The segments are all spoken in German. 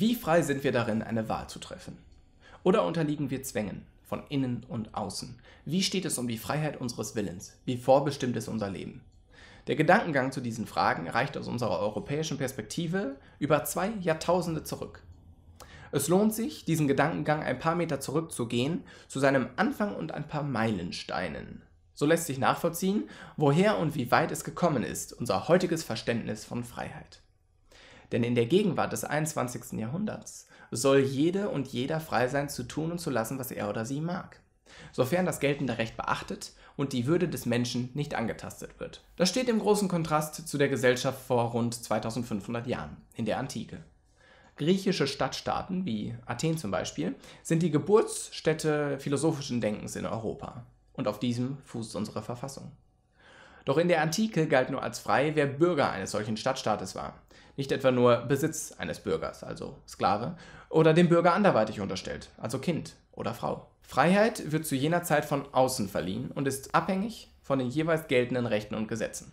Wie frei sind wir darin, eine Wahl zu treffen? Oder unterliegen wir Zwängen von innen und außen? Wie steht es um die Freiheit unseres Willens? Wie vorbestimmt ist unser Leben? Der Gedankengang zu diesen Fragen reicht aus unserer europäischen Perspektive über zwei Jahrtausende zurück. Es lohnt sich, diesen Gedankengang ein paar Meter zurückzugehen, zu seinem Anfang und ein paar Meilensteinen. So lässt sich nachvollziehen, woher und wie weit es gekommen ist, unser heutiges Verständnis von Freiheit. Denn in der Gegenwart des 21. Jahrhunderts soll jede und jeder frei sein, zu tun und zu lassen, was er oder sie mag, sofern das geltende Recht beachtet und die Würde des Menschen nicht angetastet wird. Das steht im großen Kontrast zu der Gesellschaft vor rund 2500 Jahren, in der Antike. Griechische Stadtstaaten, wie Athen zum Beispiel, sind die Geburtsstätte philosophischen Denkens in Europa. Und auf diesem fußt unsere Verfassung. Doch in der Antike galt nur als frei, wer Bürger eines solchen Stadtstaates war nicht etwa nur Besitz eines Bürgers, also Sklave, oder dem Bürger anderweitig unterstellt, also Kind oder Frau. Freiheit wird zu jener Zeit von außen verliehen und ist abhängig von den jeweils geltenden Rechten und Gesetzen.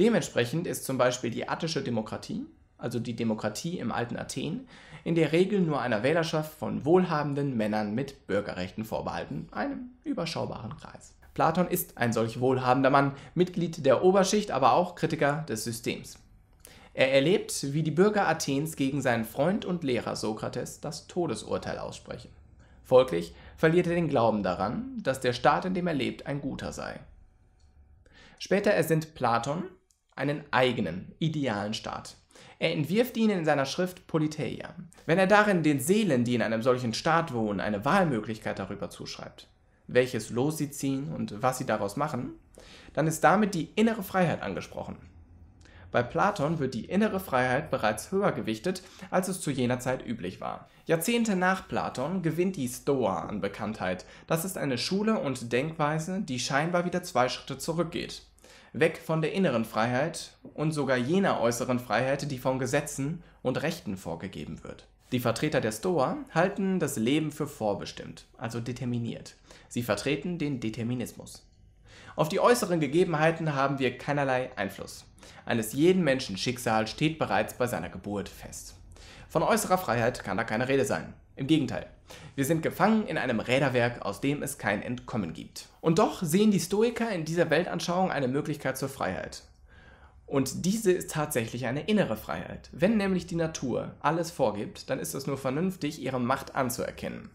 Dementsprechend ist zum Beispiel die attische Demokratie, also die Demokratie im alten Athen, in der Regel nur einer Wählerschaft von wohlhabenden Männern mit Bürgerrechten vorbehalten, einem überschaubaren Kreis. Platon ist ein solch wohlhabender Mann, Mitglied der Oberschicht, aber auch Kritiker des Systems. Er erlebt, wie die Bürger Athens gegen seinen Freund und Lehrer Sokrates das Todesurteil aussprechen. Folglich verliert er den Glauben daran, dass der Staat, in dem er lebt, ein guter sei. Später ersinnt Platon einen eigenen, idealen Staat. Er entwirft ihn in seiner Schrift Politeia, wenn er darin den Seelen, die in einem solchen Staat wohnen, eine Wahlmöglichkeit darüber zuschreibt, welches Los sie ziehen und was sie daraus machen, dann ist damit die innere Freiheit angesprochen. Bei Platon wird die innere Freiheit bereits höher gewichtet, als es zu jener Zeit üblich war. Jahrzehnte nach Platon gewinnt die Stoa an Bekanntheit. Das ist eine Schule und Denkweise, die scheinbar wieder zwei Schritte zurückgeht. Weg von der inneren Freiheit und sogar jener äußeren Freiheit, die von Gesetzen und Rechten vorgegeben wird. Die Vertreter der Stoa halten das Leben für vorbestimmt, also determiniert. Sie vertreten den Determinismus. Auf die äußeren Gegebenheiten haben wir keinerlei Einfluss. Eines jeden Menschen Schicksal steht bereits bei seiner Geburt fest. Von äußerer Freiheit kann da keine Rede sein. Im Gegenteil, wir sind gefangen in einem Räderwerk, aus dem es kein Entkommen gibt. Und doch sehen die Stoiker in dieser Weltanschauung eine Möglichkeit zur Freiheit. Und diese ist tatsächlich eine innere Freiheit. Wenn nämlich die Natur alles vorgibt, dann ist es nur vernünftig, ihre Macht anzuerkennen.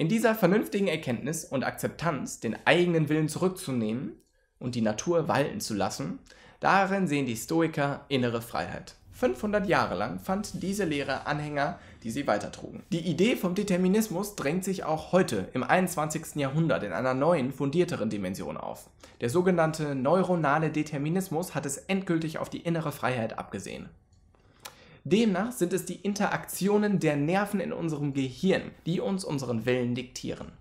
In dieser vernünftigen Erkenntnis und Akzeptanz, den eigenen Willen zurückzunehmen und die Natur walten zu lassen, darin sehen die Stoiker innere Freiheit. 500 Jahre lang fand diese Lehre Anhänger, die sie weitertrugen. Die Idee vom Determinismus drängt sich auch heute im 21. Jahrhundert in einer neuen, fundierteren Dimension auf. Der sogenannte neuronale Determinismus hat es endgültig auf die innere Freiheit abgesehen. Demnach sind es die Interaktionen der Nerven in unserem Gehirn, die uns unseren Willen diktieren.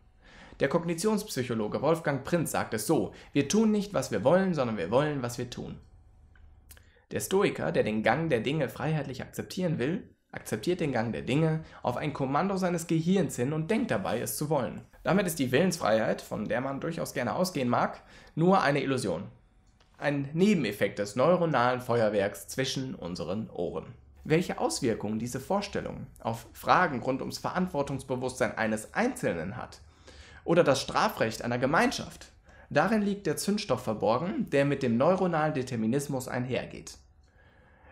Der Kognitionspsychologe Wolfgang Prinz sagt es so, wir tun nicht, was wir wollen, sondern wir wollen, was wir tun. Der Stoiker, der den Gang der Dinge freiheitlich akzeptieren will, akzeptiert den Gang der Dinge auf ein Kommando seines Gehirns hin und denkt dabei, es zu wollen. Damit ist die Willensfreiheit, von der man durchaus gerne ausgehen mag, nur eine Illusion. Ein Nebeneffekt des neuronalen Feuerwerks zwischen unseren Ohren. Welche Auswirkungen diese Vorstellung auf Fragen rund ums Verantwortungsbewusstsein eines Einzelnen hat oder das Strafrecht einer Gemeinschaft, darin liegt der Zündstoff verborgen, der mit dem neuronalen Determinismus einhergeht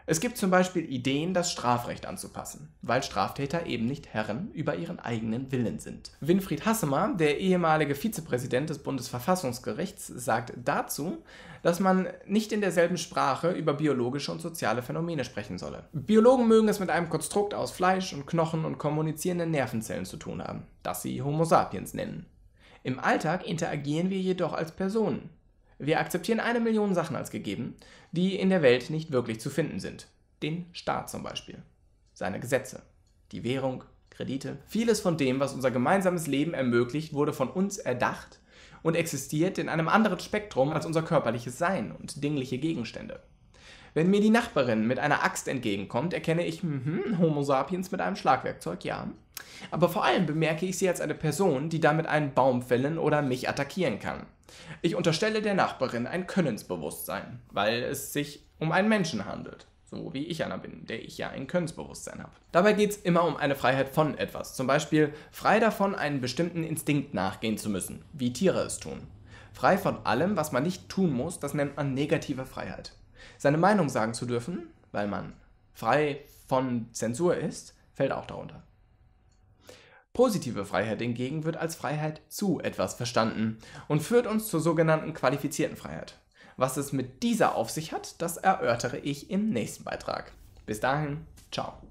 es gibt zum Beispiel Ideen, das Strafrecht anzupassen, weil Straftäter eben nicht Herren über ihren eigenen Willen sind. Winfried Hassemer, der ehemalige Vizepräsident des Bundesverfassungsgerichts, sagt dazu, dass man nicht in derselben Sprache über biologische und soziale Phänomene sprechen solle. Biologen mögen es mit einem Konstrukt aus Fleisch und Knochen und kommunizierenden Nervenzellen zu tun haben, das sie Homo sapiens nennen. Im Alltag interagieren wir jedoch als Personen. Wir akzeptieren eine Million Sachen als gegeben, die in der Welt nicht wirklich zu finden sind. Den Staat zum Beispiel, seine Gesetze, die Währung, Kredite. Vieles von dem, was unser gemeinsames Leben ermöglicht, wurde von uns erdacht und existiert in einem anderen Spektrum als unser körperliches Sein und dingliche Gegenstände. Wenn mir die Nachbarin mit einer Axt entgegenkommt, erkenne ich, hm, Homo sapiens mit einem Schlagwerkzeug, ja. Aber vor allem bemerke ich sie als eine Person, die damit einen Baum fällen oder mich attackieren kann. Ich unterstelle der Nachbarin ein Könnensbewusstsein, weil es sich um einen Menschen handelt. So wie ich einer bin, der ich ja ein Könnensbewusstsein habe. Dabei geht es immer um eine Freiheit von etwas. Zum Beispiel frei davon, einem bestimmten Instinkt nachgehen zu müssen, wie Tiere es tun. Frei von allem, was man nicht tun muss, das nennt man negative Freiheit. Seine Meinung sagen zu dürfen, weil man frei von Zensur ist, fällt auch darunter. Positive Freiheit hingegen wird als Freiheit zu etwas verstanden und führt uns zur sogenannten qualifizierten Freiheit. Was es mit dieser auf sich hat, das erörtere ich im nächsten Beitrag. Bis dahin, ciao.